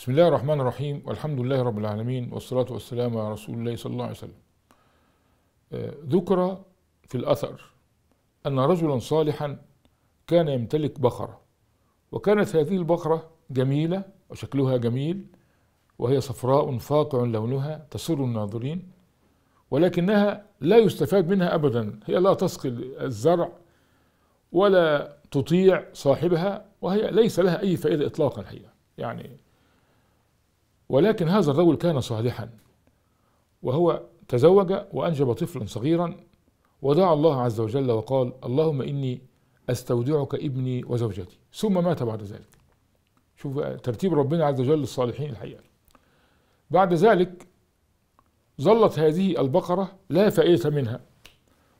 بسم الله الرحمن الرحيم والحمد لله رب العالمين والصلاة والسلام على رسول الله صلى الله عليه وسلم آه، ذكر في الأثر أن رجلا صالحا كان يمتلك بقرة وكانت هذه البقرة جميلة وشكلها جميل وهي صفراء فاقع لونها تسر الناظرين ولكنها لا يستفاد منها أبدا هي لا تسقي الزرع ولا تطيع صاحبها وهي ليس لها أي فائدة إطلاقا الحقيقة يعني ولكن هذا الرجل كان صالحا وهو تزوج وأنجب طفلا صغيرا ودعا الله عز وجل وقال اللهم إني أستودعك ابني وزوجتي ثم مات بعد ذلك شوف بقى ترتيب ربنا عز وجل للصالحين الحقيقة بعد ذلك ظلت هذه البقرة لا فائدة منها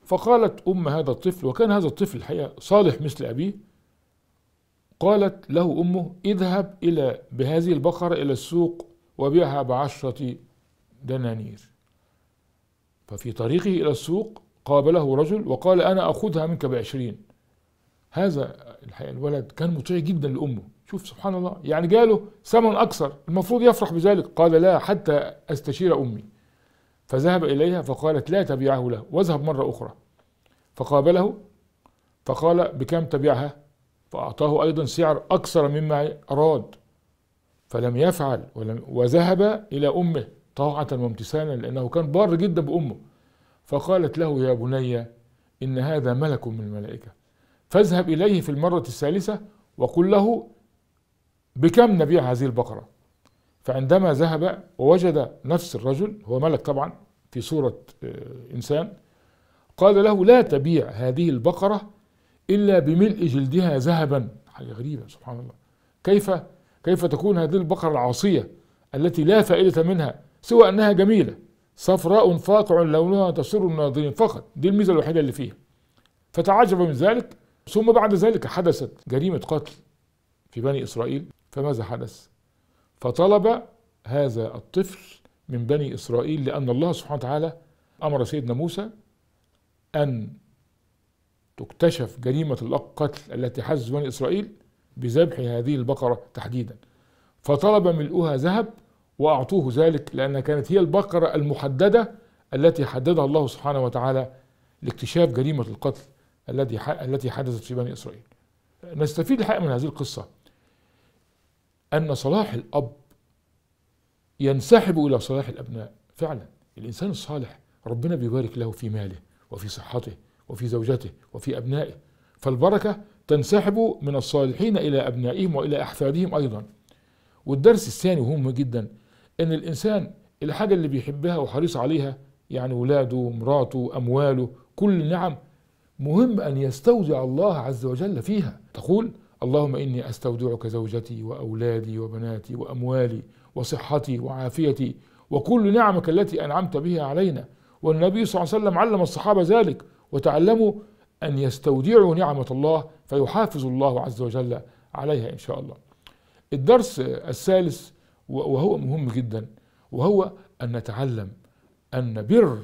فقالت أم هذا الطفل وكان هذا الطفل الحقيقة صالح مثل أبيه قالت له أمه اذهب إلى بهذه البقرة إلى السوق وبيعها بعشرة دنانير ففي طريقه إلى السوق قابله رجل وقال أنا أخذها منك بعشرين هذا الحقيقة الولد كان مطيع جدا لأمه شوف سبحان الله يعني جاله ثمن أكثر المفروض يفرح بذلك قال لا حتى أستشير أمي فذهب إليها فقالت لا تبيعه له واذهب مرة أخرى فقابله فقال بكم تبيعها فأعطاه أيضا سعر أكثر مما أراد فلم يفعل ولم وذهب إلى أمه طاعة وامتثالا لأنه كان بار جدا بأمه فقالت له يا بني إن هذا ملك من الملائكة فاذهب إليه في المرة الثالثة وقل له بكم نبيع هذه البقرة فعندما ذهب ووجد نفس الرجل هو ملك طبعا في صورة آه، إنسان قال له لا تبيع هذه البقرة إلا بملء جلدها ذهبا حاجة غريبة سبحان الله كيف كيف تكون هذه البقرة العاصية التي لا فائدة منها سوى أنها جميلة صفراء فاقع لونها تسر الناظرين فقط دي الميزة الوحيدة اللي فيها فتعجب من ذلك ثم بعد ذلك حدثت جريمة قتل في بني إسرائيل فماذا حدث؟ فطلب هذا الطفل من بني إسرائيل لأن الله سبحانه وتعالى أمر سيدنا موسى أن تكتشف جريمة القتل التي حدثت بني إسرائيل بذبح هذه البقرة تحديدا فطلب ملؤها ذهب وأعطوه ذلك لأنها كانت هي البقرة المحددة التي حددها الله سبحانه وتعالى لاكتشاف جريمة القتل التي التي حدثت في بني إسرائيل نستفيد الحقيقة من هذه القصة أن صلاح الأب ينسحب إلى صلاح الأبناء فعلا الإنسان الصالح ربنا بيبارك له في ماله وفي صحته وفي زوجته وفي أبنائه فالبركة تنسحب من الصالحين إلى أبنائهم وإلى أحفادهم أيضا والدرس الثاني مهم جدا أن الإنسان الحاجة اللي بيحبها وحريص عليها يعني ولاده مراته أمواله كل النعم مهم أن يستودع الله عز وجل فيها تقول اللهم إني أستودعك زوجتي وأولادي وبناتي وأموالي وصحتي وعافيتي وكل نعمك التي أنعمت بها علينا والنبي صلى الله عليه وسلم علم الصحابة ذلك وتعلموا أن يستودعوا نعمة الله فيحافظ الله عز وجل عليها إن شاء الله الدرس الثالث وهو مهم جدا وهو أن نتعلم أن بر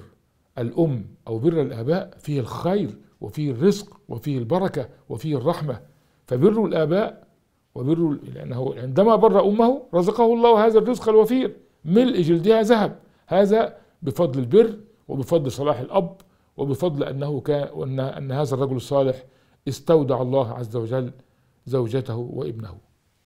الأم أو بر الآباء فيه الخير وفيه الرزق وفيه البركة وفيه الرحمة فبر الآباء وبر لأنه عندما بر أمه رزقه الله هذا الرزق الوفير ملء جلدها ذهب هذا بفضل البر وبفضل صلاح الأب وبفضل أنه كان وأن أن هذا الرجل الصالح استودع الله عز وجل زوجته وابنه